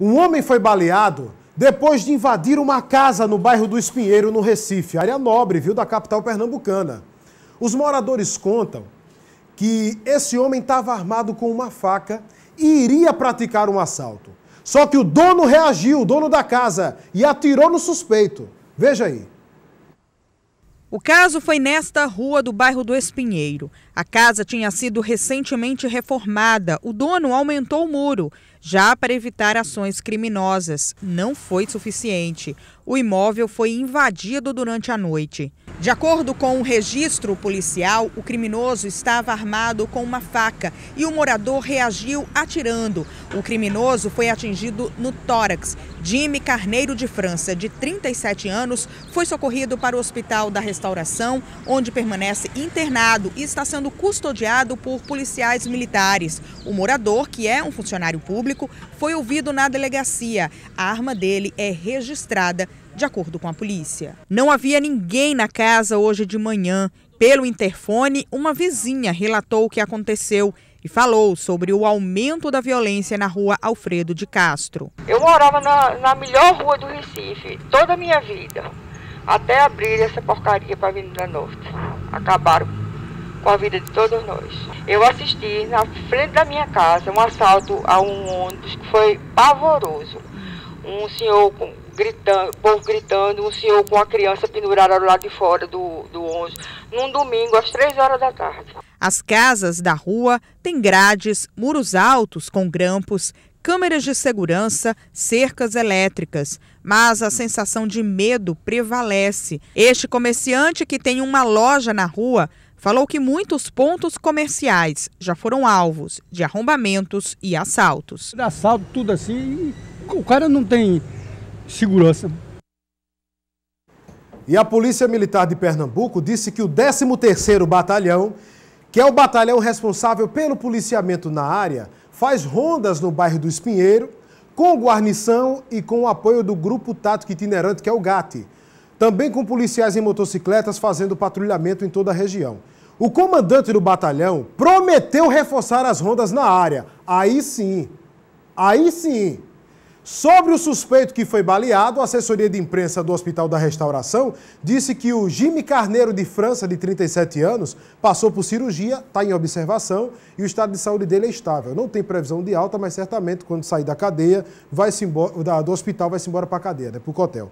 Um homem foi baleado depois de invadir uma casa no bairro do Espinheiro, no Recife, área nobre, viu, da capital pernambucana. Os moradores contam que esse homem estava armado com uma faca e iria praticar um assalto. Só que o dono reagiu, o dono da casa, e atirou no suspeito. Veja aí. O caso foi nesta rua do bairro do Espinheiro. A casa tinha sido recentemente reformada. O dono aumentou o muro. Já para evitar ações criminosas, não foi suficiente. O imóvel foi invadido durante a noite. De acordo com o um registro policial, o criminoso estava armado com uma faca e o morador reagiu atirando. O criminoso foi atingido no tórax. Jimmy Carneiro de França, de 37 anos, foi socorrido para o Hospital da Restauração, onde permanece internado e está sendo custodiado por policiais militares. O morador, que é um funcionário público, público, foi ouvido na delegacia. A arma dele é registrada, de acordo com a polícia. Não havia ninguém na casa hoje de manhã. Pelo interfone, uma vizinha relatou o que aconteceu e falou sobre o aumento da violência na rua Alfredo de Castro. Eu morava na, na melhor rua do Recife toda a minha vida, até abrir essa porcaria para a da noite Acabaram com a vida de todos nós. Eu assisti na frente da minha casa um assalto a um ônibus que foi pavoroso. Um senhor com, gritando, povo gritando, um senhor com a criança pendurada do lado de fora do, do ônibus, num domingo às três horas da tarde. As casas da rua têm grades, muros altos com grampos, câmeras de segurança, cercas elétricas, mas a sensação de medo prevalece. Este comerciante que tem uma loja na rua falou que muitos pontos comerciais já foram alvos de arrombamentos e assaltos. Assalto, tudo assim, o cara não tem segurança. E a Polícia Militar de Pernambuco disse que o 13º Batalhão, que é o batalhão responsável pelo policiamento na área, faz rondas no bairro do Espinheiro, com guarnição e com o apoio do Grupo Tático Itinerante, que é o GAT. Também com policiais em motocicletas fazendo patrulhamento em toda a região. O comandante do batalhão prometeu reforçar as rondas na área. Aí sim. Aí sim. Sobre o suspeito que foi baleado, a assessoria de imprensa do Hospital da Restauração disse que o Jimmy Carneiro de França, de 37 anos, passou por cirurgia, está em observação e o estado de saúde dele é estável. Não tem previsão de alta, mas certamente quando sair da cadeia, vai -se embora, do hospital vai-se embora para a cadeia, né, para o hotel.